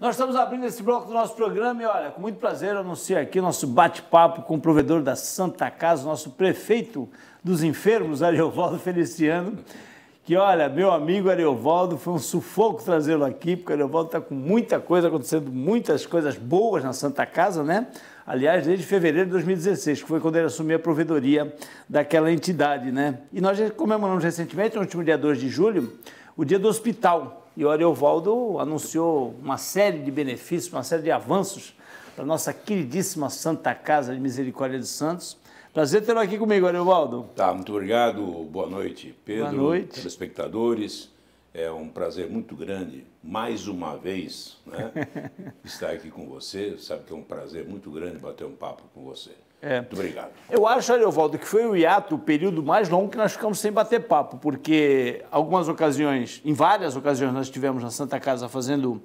Nós estamos abrindo esse bloco do nosso programa e, olha, com muito prazer eu anuncio aqui nosso bate-papo com o provedor da Santa Casa, nosso prefeito dos enfermos, Ariovaldo Feliciano. Que, olha, meu amigo Ariovaldo, foi um sufoco trazê-lo aqui, porque o Ariovaldo está com muita coisa acontecendo, muitas coisas boas na Santa Casa, né? aliás, desde fevereiro de 2016, que foi quando ele assumiu a provedoria daquela entidade, né? E nós comemoramos recentemente, no último dia 2 de julho, o dia do hospital, e o Ariovaldo anunciou uma série de benefícios, uma série de avanços para a nossa queridíssima Santa Casa de Misericórdia de Santos. Prazer tê-lo aqui comigo, Ariovaldo. Tá, muito obrigado. Boa noite, Pedro. Boa noite. Telespectadores. É um prazer muito grande, mais uma vez, né, estar aqui com você. Sabe que é um prazer muito grande bater um papo com você. É. Muito obrigado. Eu acho, Ariovaldo, que foi o hiato, o período mais longo que nós ficamos sem bater papo, porque algumas ocasiões, em várias ocasiões, nós estivemos na Santa Casa fazendo uh,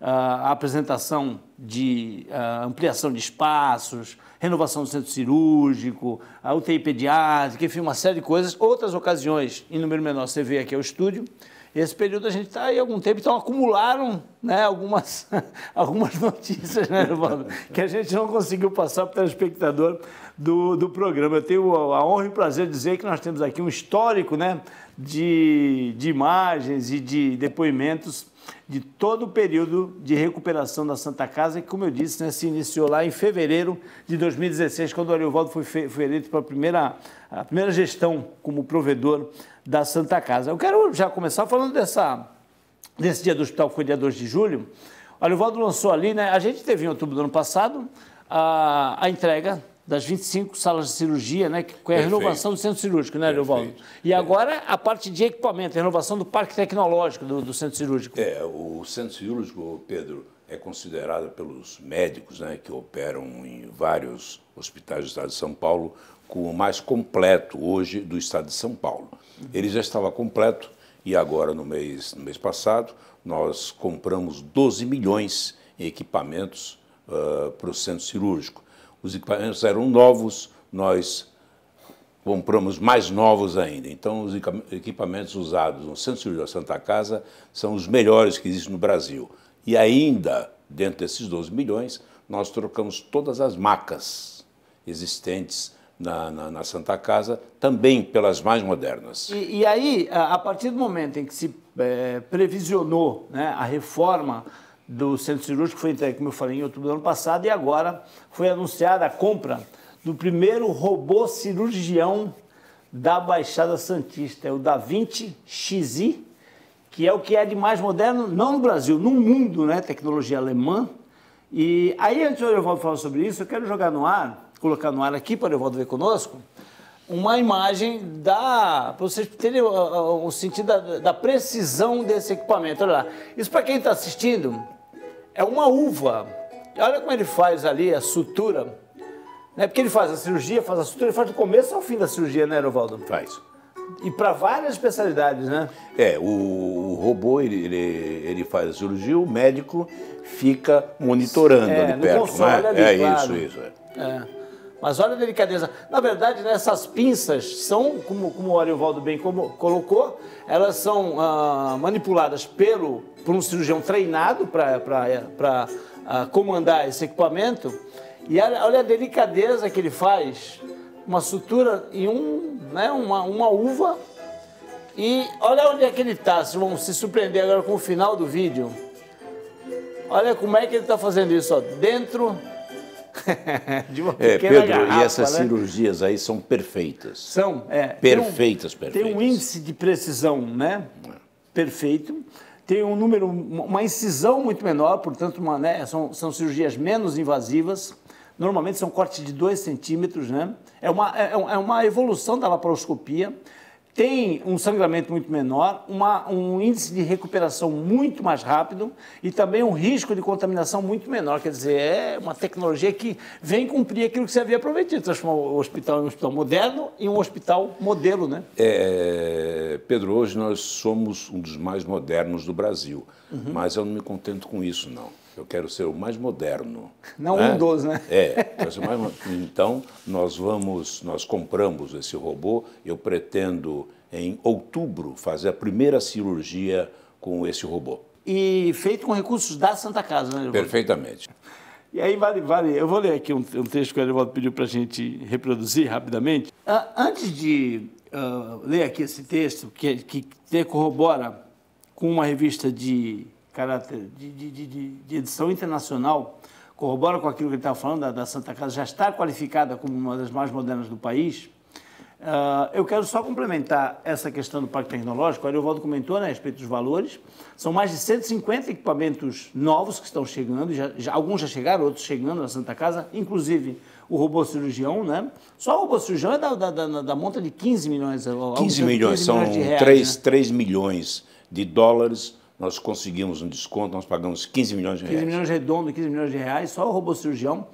a apresentação de uh, ampliação de espaços, renovação do centro cirúrgico, a UTI pediátrica, enfim, uma série de coisas. Outras ocasiões, em número menor, você vê aqui o estúdio. Esse período a gente está aí há algum tempo, então acumularam né, algumas, algumas notícias, né, Evandro, que a gente não conseguiu passar para o telespectador do, do programa. Eu tenho a honra e o prazer de dizer que nós temos aqui um histórico né, de, de imagens e de depoimentos de todo o período de recuperação da Santa Casa, que, como eu disse, né, se iniciou lá em fevereiro de 2016, quando o Ariovaldo foi, foi eleito para a primeira, a primeira gestão como provedor da Santa Casa. Eu quero já começar falando dessa nesse dia do hospital, que dia 2 de julho, o Livaldo lançou ali, né? A gente teve em outubro do ano passado a, a entrega das 25 salas de cirurgia, né, que é a renovação do centro cirúrgico, né, Leovaldo? E agora a parte de equipamento, a renovação do parque tecnológico do, do, centro cirúrgico. É, o centro cirúrgico, Pedro, é considerado pelos médicos né, que operam em vários hospitais do estado de São Paulo como o mais completo hoje do estado de São Paulo. Ele já estava completo e agora, no mês, no mês passado, nós compramos 12 milhões em equipamentos uh, para o centro cirúrgico. Os equipamentos eram novos, nós compramos mais novos ainda. Então, os equipamentos usados no Centro Cirúrgico da Santa Casa são os melhores que existem no Brasil. E ainda, dentro desses 12 milhões, nós trocamos todas as macas existentes na, na, na, Santa Casa, também pelas mais modernas. E, e, aí, a partir do momento em que se é, previsionou né, a reforma do centro cirúrgico, foi entregue, como eu falei, em outubro do ano passado, e agora foi anunciada a compra do primeiro robô cirurgião da Baixada Santista, é o Da Vinci XI, que é o que é de mais moderno, não no Brasil, no mundo, né? Tecnologia alemã. E aí, antes de eu falar sobre isso, eu quero jogar no ar colocar no ar aqui para o Evaldo ver conosco, uma imagem da para vocês terem o, o sentido da, da, precisão desse equipamento. Olha lá. Isso para quem está assistindo é uma uva. Olha como ele faz ali a sutura. Né? Porque ele faz a cirurgia, faz a sutura, ele faz do começo ao fim da cirurgia, né, Evaldo? Faz. E para várias especialidades, né? É, o, o robô ele, ele, ele, faz a cirurgia, o médico fica monitorando é, ali perto. É? Console, né? ali, é claro. isso, isso. É. é. Mas olha a delicadeza. Na verdade, né, essas pinças são, como, como o Ariovaldo bem como, colocou, elas são ah, manipuladas pelo, por um cirurgião treinado para ah, comandar esse equipamento. E olha a delicadeza que ele faz. Uma sutura em um, né, uma, uma uva. E olha onde é que ele está. Vocês vão se surpreender agora com o final do vídeo. Olha como é que ele está fazendo isso. Ó, dentro de uma é, Pedro, garrafa, e essas né? cirurgias aí são perfeitas. São, é. Perfeitas, tem um, perfeitas. Tem um índice de precisão, né? Perfeito. Tem um número, uma incisão muito menor, portanto, uma, né, são, são cirurgias menos invasivas. Normalmente são cortes de 2 centímetros, né? É uma, é, é uma evolução da laparoscopia tem um sangramento muito menor, uma, um índice de recuperação muito mais rápido e também um risco de contaminação muito menor. Quer dizer, é uma tecnologia que vem cumprir aquilo que você havia prometido, transformar o hospital em um hospital moderno e um hospital modelo, né? É, Pedro, hoje nós somos um dos mais modernos do Brasil, uhum. mas eu não me contento com isso, não eu quero ser o mais moderno. Não né? um dos, né? É, mais... então nós vamos, nós compramos esse robô, eu pretendo em outubro fazer a primeira cirurgia com esse robô. E feito com recursos da Santa Casa, né? Perfeitamente. E aí vale, vale. Eu vou ler aqui um, um texto que o Eduardo pediu para a gente reproduzir rapidamente. Uh, antes de uh, ler aqui esse texto, que, que corrobora com uma revista de caráter de, de, de, de edição internacional, corrobora com aquilo que ele estava falando, da, da, Santa Casa já está qualificada como uma das mais modernas do país. Uh, eu quero só complementar essa questão do Pacto Tecnológico. O Ariovaldo comentou né, a respeito dos valores. São mais de 150 equipamentos novos que estão chegando, já, já, alguns já chegaram, outros chegando na Santa Casa, inclusive o robô cirurgião, né? Só o robô cirurgião é da, da, da, da monta de 15 milhões. 15 milhões, 15 milhões são reais, 3, né? 3 milhões de dólares nós conseguimos um desconto, nós pagamos 15 milhões de reais. 15 milhões redondo, 15 milhões de reais, só o robô cirurgião.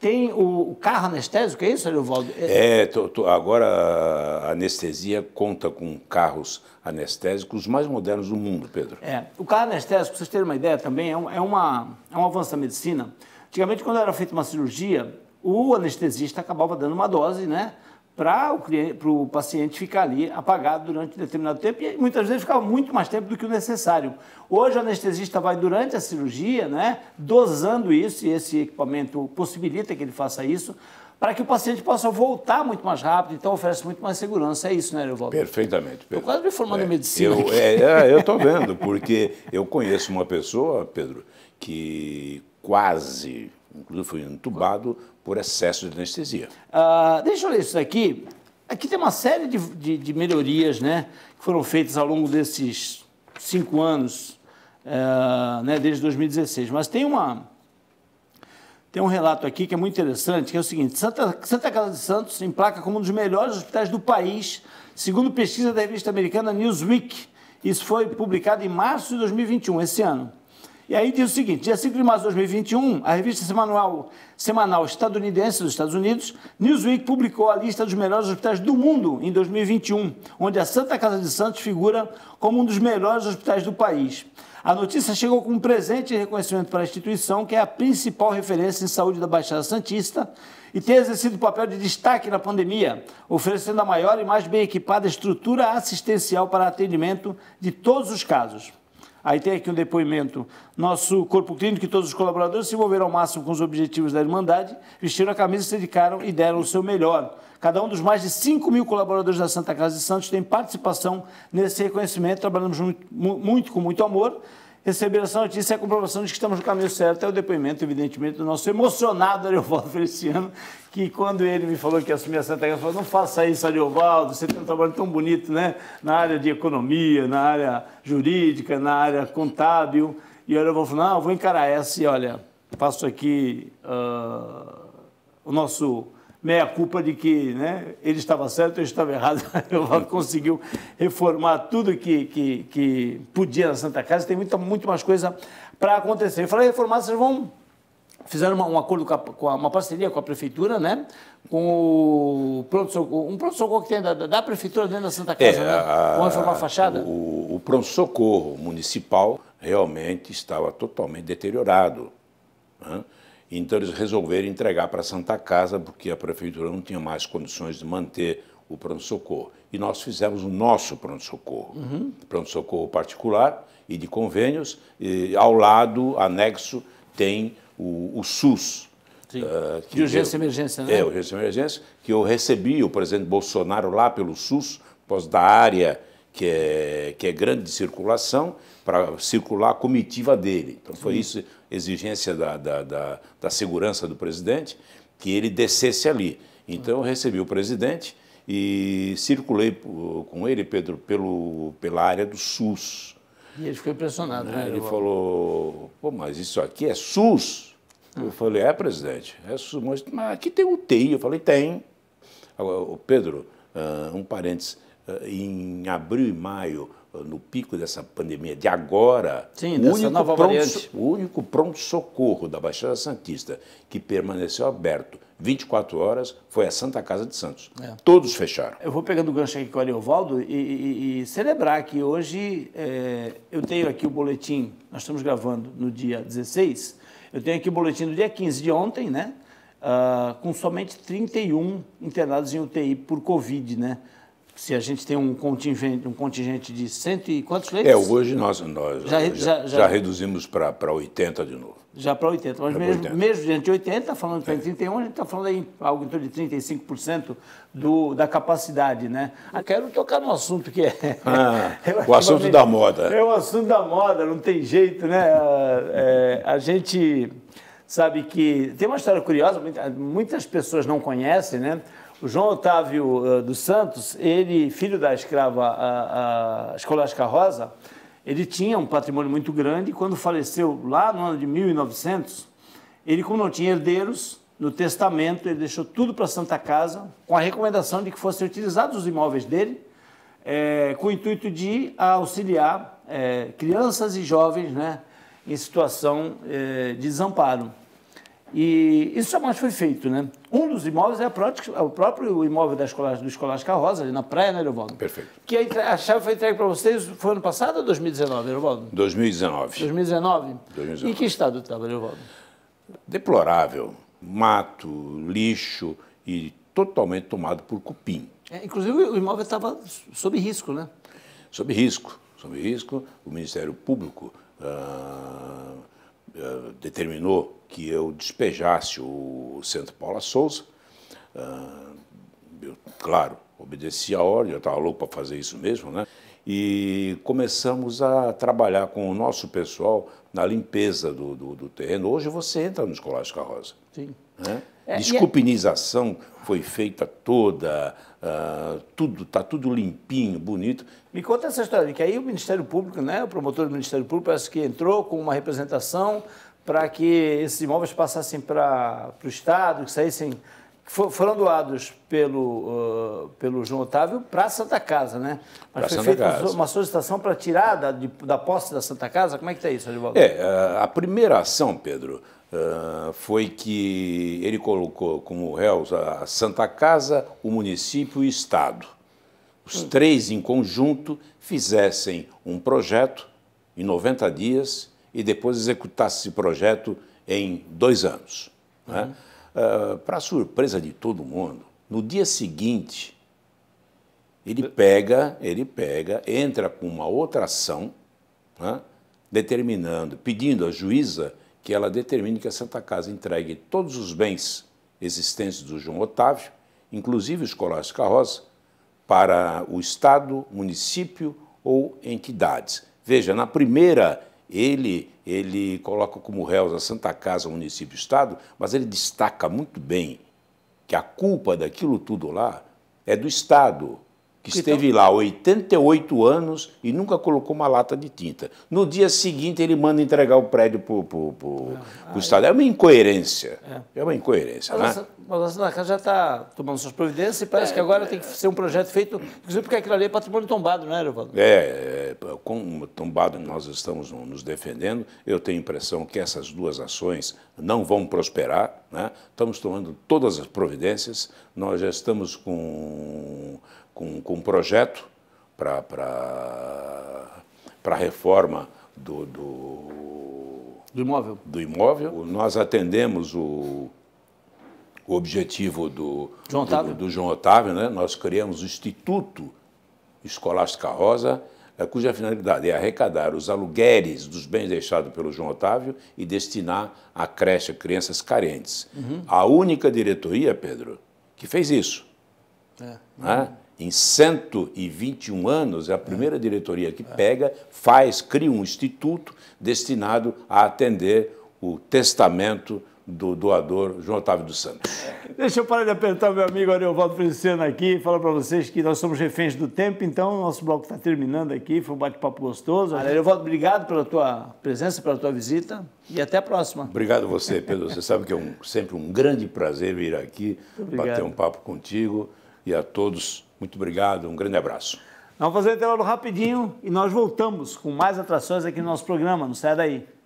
Tem o carro anestésico, é isso, Arivaldo? É-, é, tô, tô, agora a anestesia conta com carros anestésicos mais modernos do mundo, Pedro. É, o carro anestésico, para vocês terem uma ideia também, é um, é, uma, é um avanço da medicina. Antigamente, quando era feita uma cirurgia, o anestesista acabava dando uma dose, né? para o, o paciente ficar ali apagado durante determinado tempo e muitas vezes ficava muito mais tempo do que o necessário. Hoje o anestesista vai durante a cirurgia, né, dosando isso e esse equipamento possibilita que ele faça isso para que o paciente possa voltar muito mais rápido, então oferece muito mais segurança. É isso, né, Leovaldo? Perfeitamente. Estou quase me formando é, em medicina. Eu é, é, estou vendo, porque eu conheço uma pessoa, Pedro, que quase Inclusive foi entubado por excesso de anestesia. Ah, deixa eu ler isso aqui. Aqui tem uma série de, de, de melhorias né, que foram feitas ao longo desses cinco anos, eh, né, desde 2016. Mas tem uma, tem um relato aqui que é muito interessante, que é o seguinte: Santa, Santa Casa de Santos emplaca como um dos melhores hospitais do país, segundo pesquisa da revista americana Newsweek. Isso foi publicado em março de 2021, esse ano. E aí diz o seguinte: dia 5 de março de 2021, a revista semanal, semanal estadunidense dos Estados Unidos, Newsweek, publicou a lista dos melhores hospitais do mundo em 2021, onde a Santa Casa de Santos figura como um dos melhores hospitais do país. A notícia chegou com um presente e reconhecimento para a instituição, que é a principal referência em saúde da Baixada Santista, e tem exercido o papel de destaque na pandemia, oferecendo a maior e mais bem equipada estrutura assistencial para atendimento de todos os casos. Aí tem aqui um depoimento. Nosso corpo clínico e todos os colaboradores se envolveram ao máximo com os objetivos da Irmandade, vestiram a camisa, se dedicaram e deram o seu melhor. Cada um dos mais de 5 mil colaboradores da Santa Casa de Santos tem participação nesse reconhecimento. Trabalhamos muito, muito com muito amor Receber essa notícia é a comprovação de que estamos no caminho certo. É o depoimento, evidentemente, do nosso emocionado Ariovaldo Feliciano, que quando ele me falou que ia assumir a Santa Casa, falou: não faça isso, Ariovaldo, você tem um trabalho tão bonito, né? Na área de economia, na área jurídica, na área contábil. E o eu falou, não, eu vou encarar essa e olha, passo aqui uh, o nosso meia né, culpa de que né, ele estava certo, eu estava errado. Evaldo conseguiu reformar tudo que, que, que podia na Santa Casa. Tem muita, muito mais coisa para acontecer. Eu falei, reformar, vocês vão fizeram uma, um acordo com, a, com a, uma parceria com a prefeitura, né? Com o pronto socorro, um pronto socorro que tem da, da prefeitura dentro da Santa Casa, é, né? A, reformar a fachada. O, o pronto socorro municipal realmente estava totalmente deteriorado. Né? Então eles resolveram entregar para a Santa Casa, porque a prefeitura não tinha mais condições de manter o pronto-socorro. E nós fizemos o nosso pronto-socorro, uhum. pronto-socorro particular e de convênios, e ao lado, anexo, tem o, o SUS. Uh, de urgência e emergência, né? É, urgência emergência, que eu recebi o presidente Bolsonaro lá pelo SUS, por da área que é, que é grande de circulação, para circular a comitiva dele. Então foi isso exigência da, da, da, da segurança do presidente, que ele descesse ali. Então eu recebi o presidente e circulei uh, com ele, Pedro, pelo, pela área do SUS. E ele ficou impressionado, né? Ele falou, pô, mas isso aqui é SUS? Ah. Eu falei, é, presidente, é SUS, mas, mas aqui tem UTI. Eu falei, tem. Agora, Pedro, ah, um parênteses, ah, em abril e maio no pico dessa pandemia de agora, Sim, o, único pronto, o único pronto-socorro da Baixada Santista que permaneceu aberto 24 horas foi a Santa Casa de Santos. É. Todos fecharam. Eu vou pegando o gancho aqui com o Ariovaldo e, e, e celebrar que hoje é, eu tenho aqui o boletim, nós estamos gravando no dia 16, eu tenho aqui o boletim do dia 15 de ontem, né? Uh, com somente 31 internados em UTI por Covid, né? se a gente tem um contingente, um contingente de cento e quantos é, leitos? É, hoje nós, nós já, já, já, já reduzimos para 80 de novo. Já para 80, mas mesmo, 80. mesmo diante de 80, tá falando para é. 31, a gente está falando em algo em torno de 35% do, da capacidade, né? Eu ah, quero tocar no assunto que é... Ah, o assunto da moda. É o assunto da moda, não tem jeito, né? Ah, é, a gente sabe que... Tem uma história curiosa, muitas pessoas não conhecem, né? O João Otávio uh, dos Santos, ele, filho da escrava Escolástica Rosa, ele tinha um patrimônio muito grande. Quando faleceu lá no ano de 1900, ele, como não tinha herdeiros, no testamento ele deixou tudo para a Santa Casa, com a recomendação de que fossem utilizados os imóveis dele, é, com o intuito de auxiliar é, crianças e jovens né, em situação é, de desamparo. E isso jamais foi feito, né? Um dos imóveis é, própria, é o próprio imóvel da escola, do Escolástica Rosa, ali na praia, né, Aerovaldo? Perfeito. Que a, a chave foi entregue para vocês, foi ano passado ou 2019, Aerovaldo? 2019. 2019? 2019. E que estado estava, Aerovaldo? Deplorável. Mato, lixo e totalmente tomado por cupim. É, inclusive, o imóvel estava sob risco, né? Sob risco. Sob risco, o Ministério Público ah, ah determinou que eu despejasse o Centro Paula Souza. Ah, eu, claro, obedeci a ordem, eu estava louco para fazer isso mesmo, né? E começamos a trabalhar com o nosso pessoal na limpeza do, do, do terreno. Hoje você entra no Escolástica Rosa. Sim. Né? É, é Desculpinização é... foi feita toda, uh, tudo está tudo limpinho, bonito. Me conta essa história, que aí o Ministério Público, né, o promotor do Ministério Público, parece que entrou com uma representação para que esses imóveis passassem para o Estado, que saíssem, foram doados pelo, uh, pelo João Otávio para a Santa Casa, né? Mas pra foi feita uma solicitação para tirar da, de, da posse da Santa Casa? Como é que está isso, Adivaldo? É, a primeira ação, Pedro, uh, foi que ele colocou como réus a Santa Casa, o município e o Estado. Os hum. três em conjunto fizessem um projeto em 90 dias e depois executasse esse projeto em dois anos. Né? Uhum. Né? Uh, ah, Para surpresa de todo mundo, no dia seguinte, ele uhum. pega, ele pega, entra com uma outra ação, né? determinando, pedindo à juíza que ela determine que a Santa Casa entregue todos os bens existentes do João Otávio, inclusive os colares carroça, para o Estado, município ou entidades. Veja, na primeira ele, ele coloca como réus a Santa Casa, o município e o Estado, mas ele destaca muito bem que a culpa daquilo tudo lá é do Estado, que então- esteve então... lá 88 anos e nunca colocou uma lata de tinta. No dia seguinte, ele manda entregar o prédio para o ah, Estado. É... uma incoerência. É, é uma incoerência. Mas, né? mas a Casa já está tomando suas providências e parece é, que agora tem que ser um projeto feito, inclusive porque aquilo ali é patrimônio tombado, não é, Evaldo? É, é com tombado nós estamos nos defendendo. Eu tenho a impressão que essas duas ações não vão prosperar né? Estamos tomando todas as providências, nós já estamos com, com, com um projeto para a reforma do, do, do, imóvel. do imóvel. Uhum. Nós atendemos o, o objetivo do João Otávio, do, do João Otávio né? nós criamos o Instituto Escolástica Rosa, é, cuja finalidade é arrecadar os aluguéis dos bens deixados pelo João Otávio e destinar à creche a crianças carentes. Uhum. A única diretoria, Pedro, que fez isso. É. Né? Em 121 anos, é a primeira é. diretoria que é. pega, faz, cria um instituto destinado a atender o testamento do doador João Otávio dos Santos. Deixa eu parar de apertar meu amigo Ariovaldo Feliciano aqui e falar para vocês que nós somos reféns do tempo, então nosso bloco está terminando aqui, foi um bate-papo gostoso. Ariovaldo, obrigado pela tua presença, pela tua visita e até a próxima. Obrigado você, Pedro. Você sabe que é um, sempre um grande prazer vir aqui, bater um papo contigo e a todos, muito obrigado, um grande abraço. Vamos fazer um intervalo rapidinho e nós voltamos com mais atrações aqui no nosso programa, não sai daí.